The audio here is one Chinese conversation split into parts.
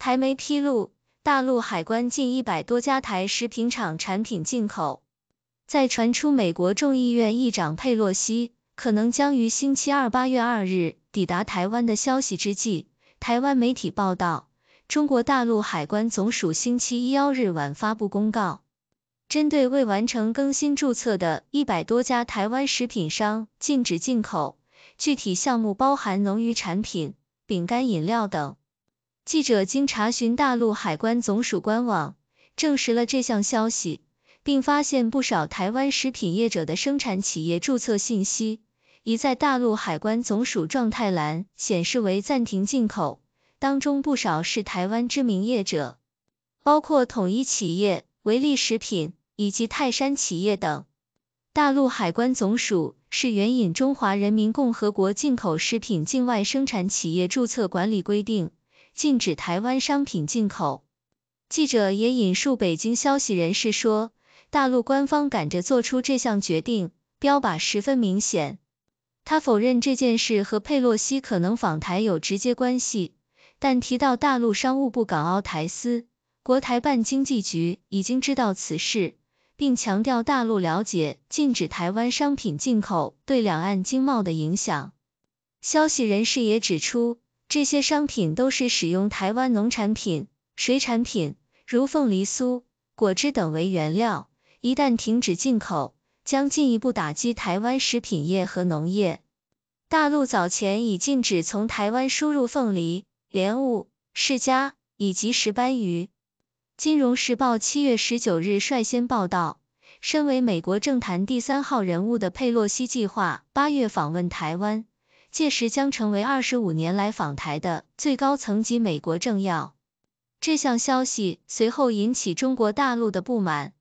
台媒披露，大陆海关近一百多家台食品厂产品进口。在传出美国众议院议长佩洛西可能将于星期二（八月二日）抵达台湾的消息之际，台湾媒体报道，中国大陆海关总署星期一（幺日晚）发布公告，针对未完成更新注册的一百多家台湾食品商禁止进口，具体项目包含农鱼产品、饼干、饮料等。记者经查询大陆海关总署官网，证实了这项消息，并发现不少台湾食品业者的生产企业注册信息，已在大陆海关总署状态栏显示为暂停进口。当中不少是台湾知名业者，包括统一企业、维力食品以及泰山企业等。大陆海关总署是援引《中华人民共和国进口食品境外生产企业注册管理规定》。禁止台湾商品进口。记者也引述北京消息人士说，大陆官方赶着做出这项决定，标靶十分明显。他否认这件事和佩洛西可能访台有直接关系，但提到大陆商务部港澳台司、国台办经济局已经知道此事，并强调大陆了解禁止台湾商品进口对两岸经贸的影响。消息人士也指出。这些商品都是使用台湾农产品、水产品，如凤梨酥、果汁等为原料，一旦停止进口，将进一步打击台湾食品业和农业。大陆早前已禁止从台湾输入凤梨、莲雾、释迦以及石斑鱼。《金融时报》七月十九日率先报道，身为美国政坛第三号人物的佩洛西计划八月访问台湾。届时将成为二十五年来访台的最高层级美国政要。这项消息随后引起中国大陆的不满。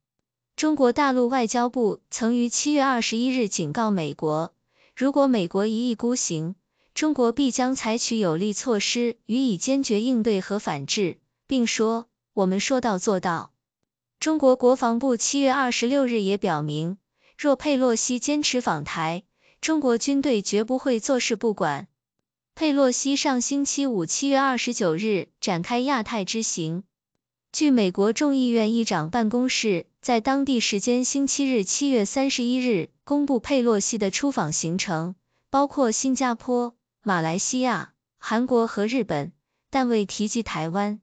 中国大陆外交部曾于七月二十一日警告美国，如果美国一意孤行，中国必将采取有力措施予以坚决应对和反制，并说“我们说到做到”。中国国防部七月二十六日也表明，若佩洛西坚持访台。中国军队绝不会坐视不管。佩洛西上星期五（七月二十九日）展开亚太之行。据美国众议院议长办公室在当地时间星期日（七月三十一日）公布佩洛西的出访行程，包括新加坡、马来西亚、韩国和日本，但未提及台湾。